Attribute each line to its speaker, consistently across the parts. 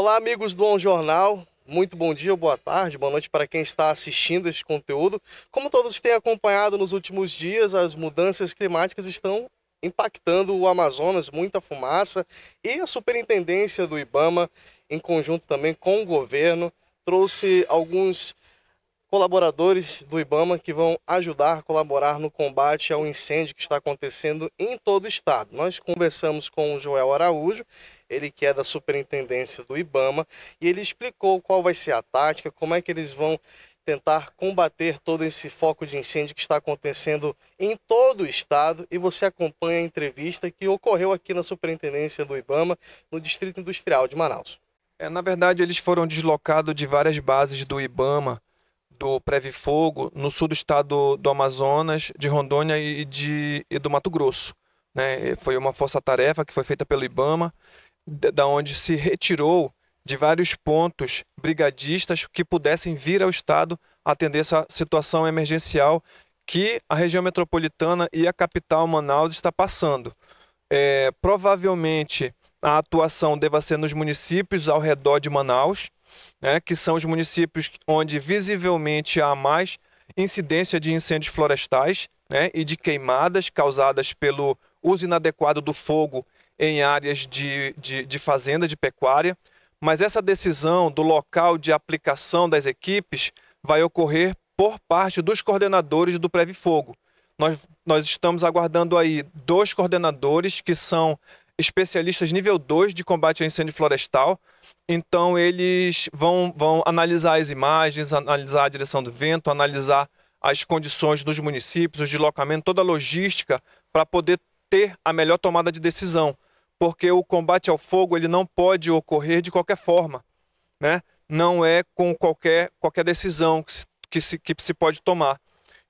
Speaker 1: Olá, amigos do On Jornal. Muito bom dia, boa tarde, boa noite para quem está assistindo este conteúdo. Como todos têm acompanhado nos últimos dias, as mudanças climáticas estão impactando o Amazonas, muita fumaça, e a superintendência do Ibama, em conjunto também com o governo, trouxe alguns colaboradores do IBAMA que vão ajudar, colaborar no combate ao incêndio que está acontecendo em todo o estado. Nós conversamos com o Joel Araújo, ele que é da superintendência do IBAMA, e ele explicou qual vai ser a tática, como é que eles vão tentar combater todo esse foco de incêndio que está acontecendo em todo o estado e você acompanha a entrevista que ocorreu aqui na Superintendência do Ibama, no Distrito Industrial de Manaus. É, na verdade, eles foram deslocados de várias bases do Ibama do Preve
Speaker 2: Fogo no sul do estado do, Amazonas, de Rondônia e, de, e do Mato Grosso. Né? Foi uma força-tarefa que foi feita pelo Ibama, da onde se retirou de vários pontos brigadistas que pudessem vir ao estado atender essa situação emergencial que a região metropolitana e a capital Manaus está passando. É, provavelmente a atuação deva ser nos municípios ao redor de Manaus, né, que são os municípios onde visivelmente há mais incidência de incêndios florestais né, e de queimadas causadas pelo uso inadequado do fogo em áreas de, de, de fazenda, de pecuária. Mas essa decisão do local de aplicação das equipes vai ocorrer por parte dos coordenadores do Preve Fogo. Nós, nós estamos aguardando aí dois coordenadores que são especialistas nível 2 de combate ao incêndio florestal. Então, eles vão, vão analisar as imagens, analisar a direção do vento, analisar as condições dos municípios, os deslocamentos, toda a logística para poder ter a melhor tomada de decisão, porque o combate ao fogo ele não pode ocorrer de qualquer forma, né? Não é com qualquer qualquer decisão que se, que se, que se pode tomar.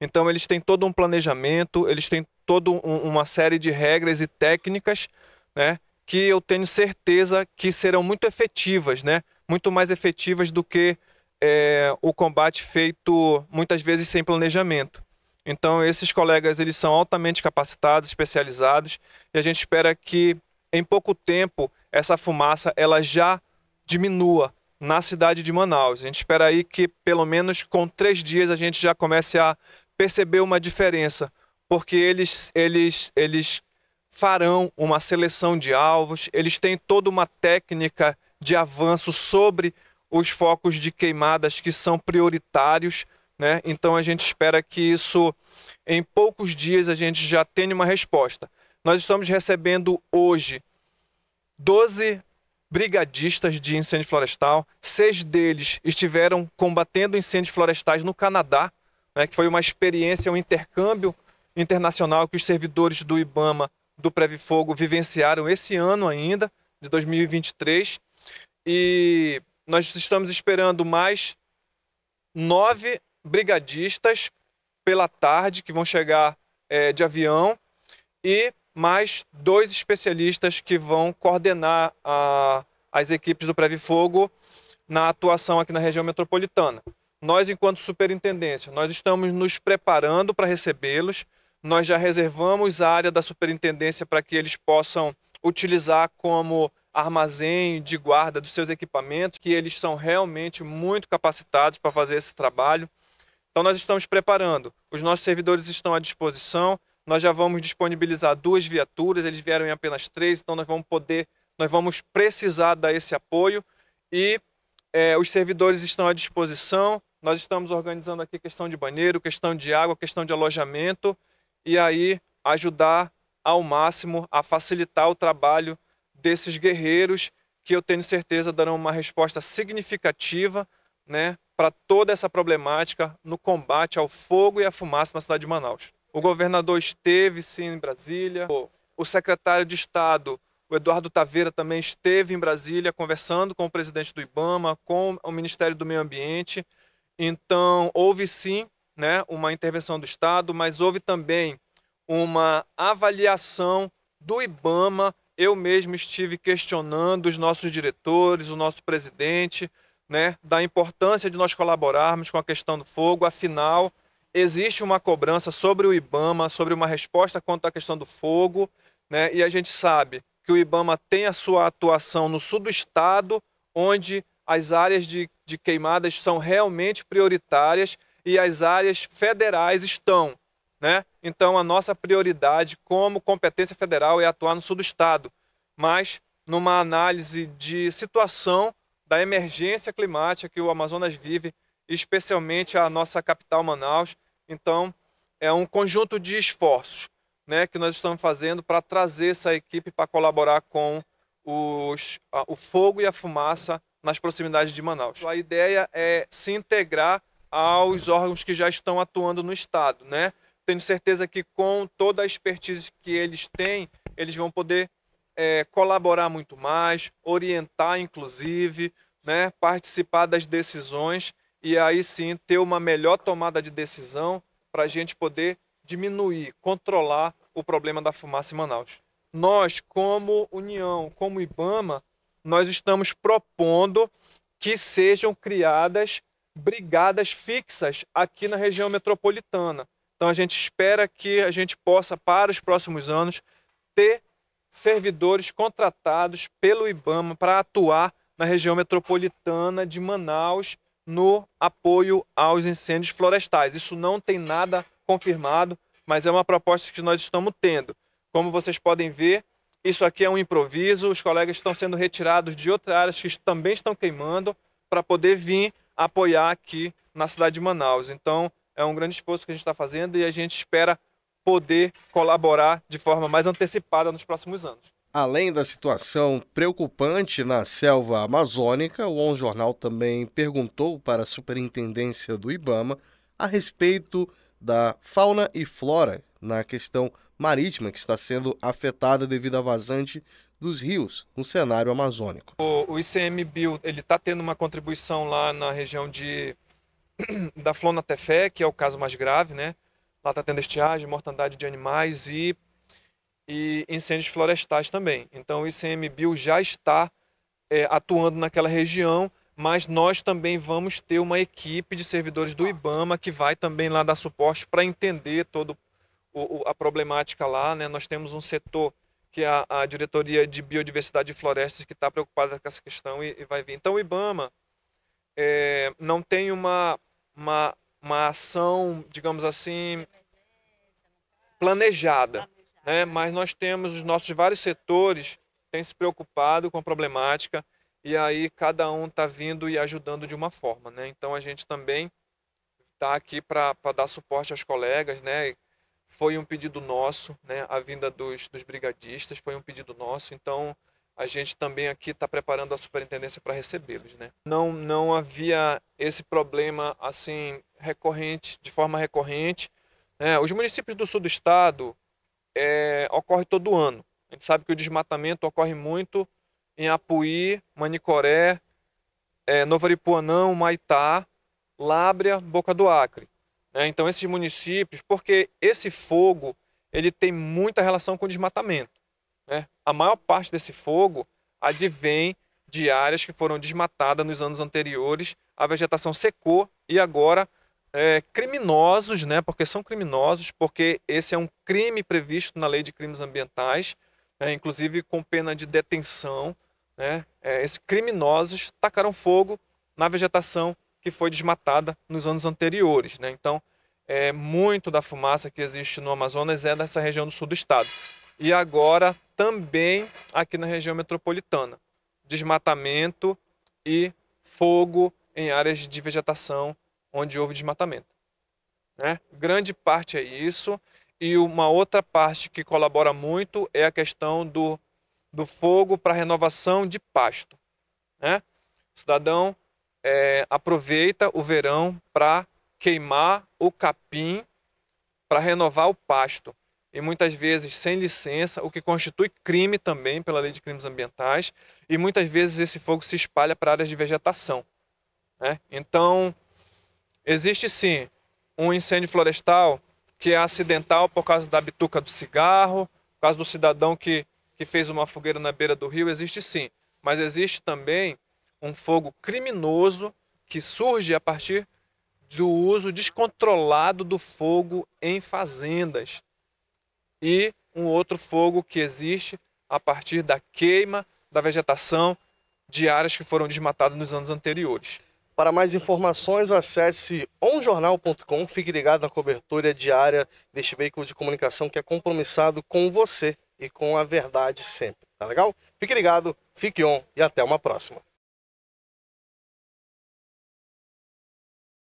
Speaker 2: Então eles têm todo um planejamento, eles têm toda um, uma série de regras e técnicas né, que eu tenho certeza que serão muito efetivas, né, muito mais efetivas do que é, o combate feito muitas vezes sem planejamento. Então esses colegas eles são altamente capacitados, especializados e a gente espera que em pouco tempo essa fumaça ela já diminua na cidade de Manaus. A gente espera aí que pelo menos com três dias a gente já comece a perceber uma diferença, porque eles eles eles farão uma seleção de alvos, eles têm toda uma técnica de avanço sobre os focos de queimadas que são prioritários. Né? Então a gente espera que isso, em poucos dias, a gente já tenha uma resposta. Nós estamos recebendo hoje 12 brigadistas de incêndio florestal. Seis deles estiveram combatendo incêndios florestais no Canadá, né, que foi uma experiência, um intercâmbio internacional que os servidores do IBAMA do Preve Fogo vivenciaram esse ano ainda, de 2023. E nós estamos esperando mais nove brigadistas pela tarde que vão chegar é, de avião e mais dois especialistas que vão coordenar a, as equipes do Preve Fogo na atuação aqui na região metropolitana. Nós, enquanto superintendência, nós estamos nos preparando para recebê-los nós já reservamos a área da superintendência para que eles possam utilizar como armazém de guarda dos seus equipamentos, que eles são realmente muito capacitados para fazer esse trabalho. Então nós estamos preparando. Os nossos servidores estão à disposição. Nós já vamos disponibilizar duas viaturas, eles vieram em apenas três, então nós vamos poder, nós vamos precisar dar esse apoio e é, os servidores estão à disposição. Nós estamos organizando aqui questão de banheiro, questão de água, questão de alojamento e aí ajudar ao máximo a facilitar o trabalho desses guerreiros que eu tenho certeza darão uma resposta significativa né, para toda essa problemática no combate ao fogo e à fumaça na cidade de Manaus. O governador esteve sim em Brasília, o secretário de Estado, o Eduardo Taveira, também esteve em Brasília conversando com o presidente do Ibama, com o Ministério do Meio Ambiente. Então, houve sim né, uma intervenção do Estado, mas houve também uma avaliação do IBAMA. Eu mesmo estive questionando os nossos diretores, o nosso presidente, né, da importância de nós colaborarmos com a questão do fogo. Afinal, existe uma cobrança sobre o IBAMA, sobre uma resposta quanto à questão do fogo, né, e a gente sabe que o IBAMA tem a sua atuação no sul do estado, onde as áreas de, de queimadas são realmente prioritárias e as áreas federais estão. Né? Então, a nossa prioridade como competência federal é atuar no sul do estado, mas numa análise de situação da emergência climática que o Amazonas vive, especialmente a nossa capital Manaus. Então, é um conjunto de esforços né, que nós estamos fazendo para trazer essa equipe para colaborar com os, a, o fogo e a fumaça nas proximidades de Manaus. A ideia é se integrar aos órgãos que já estão atuando no Estado, né? Tenho certeza que com toda a expertise que eles têm, eles vão poder é, colaborar muito mais, orientar, inclusive, né? participar das decisões e aí sim ter uma melhor tomada de decisão para a gente poder diminuir, controlar o problema da fumaça em Manaus. Nós, como União, como IBAMA, nós estamos propondo que sejam criadas brigadas fixas aqui na região metropolitana. Então a gente espera que a gente possa, para os próximos anos, ter servidores contratados pelo IBAMA para atuar na região metropolitana de Manaus no apoio aos incêndios florestais. Isso não tem nada confirmado, mas é uma proposta que nós estamos tendo. Como vocês podem ver, isso aqui é um improviso, os colegas estão sendo retirados de outras áreas que também estão queimando para poder vir apoiar aqui na cidade de Manaus. Então, é um grande esforço que a gente está fazendo e a gente espera poder colaborar de forma mais antecipada nos próximos anos.
Speaker 1: Além da situação preocupante na selva amazônica, o On Jornal também perguntou para a superintendência do IBAMA a respeito da fauna e flora na questão marítima que está sendo afetada devido à vazante dos rios no cenário amazônico.
Speaker 2: O, o ICMBio ele está tendo uma contribuição lá na região de da Tefé, que é o caso mais grave, né? Lá está tendo estiagem, mortandade de animais e, e incêndios florestais também. Então o ICMBio já está é, atuando naquela região, mas nós também vamos ter uma equipe de servidores do IBAMA que vai também lá dar suporte para entender todo o, o, a problemática lá, né? Nós temos um setor que é a, a diretoria de biodiversidade e florestas que está preocupada com essa questão e, e, vai vir. Então, o IBAMA é, não tem uma, uma, uma ação, digamos assim, planejada, né? mas nós temos os nossos vários setores têm se preocupado com a problemática e aí cada um está vindo e ajudando de uma forma. Né? Então, a gente também está aqui para dar suporte aos colegas, né? foi um pedido nosso, né? A vinda dos, dos brigadistas foi um pedido nosso, então a gente também aqui está preparando a superintendência para recebê-los, né? Não, não havia esse problema assim recorrente, de forma recorrente. Né? Os municípios do sul do estado é, ocorre todo ano. A gente sabe que o desmatamento ocorre muito em Apuí, Manicoré, é, Novaripuanã, Maitá, Lábria, Boca do Acre. Né? Então, esses municípios, porque esse fogo ele tem muita relação com o desmatamento. Né? A maior parte desse fogo advém de áreas que foram desmatadas nos anos anteriores, a vegetação secou e agora é, criminosos, né? Porque são criminosos, porque esse é um crime previsto na lei de crimes ambientais, né? inclusive com pena de detenção, né? É, esses criminosos tacaram fogo na vegetação que foi desmatada nos anos anteriores. Né? Então, é, muito da fumaça que existe no Amazonas é dessa região do sul do estado. E agora também aqui na região metropolitana. Desmatamento e fogo em áreas de vegetação onde houve desmatamento. Né? Grande parte é isso. E uma outra parte que colabora muito é a questão do, do fogo para renovação de pasto. Né? O cidadão é, aproveita o verão para queimar o capim, para renovar o pasto. E muitas vezes sem licença, o que constitui crime também pela lei de crimes ambientais. E muitas vezes esse fogo se espalha para áreas de vegetação. Né? Então, existe sim um incêndio florestal que é acidental por causa da bituca do cigarro, por causa do cidadão que, que fez uma fogueira na beira do rio, existe sim. Mas existe também um fogo criminoso que surge a partir do uso descontrolado do fogo em fazendas. E um outro fogo que existe a partir da queima da vegetação de áreas que foram desmatadas
Speaker 1: nos anos anteriores. Para mais informações, acesse onjornal.com. Fique ligado na cobertura diária deste veículo de comunicação que é compromissado com você e com a verdade sempre. Tá legal? Fique ligado, fique on e até uma próxima.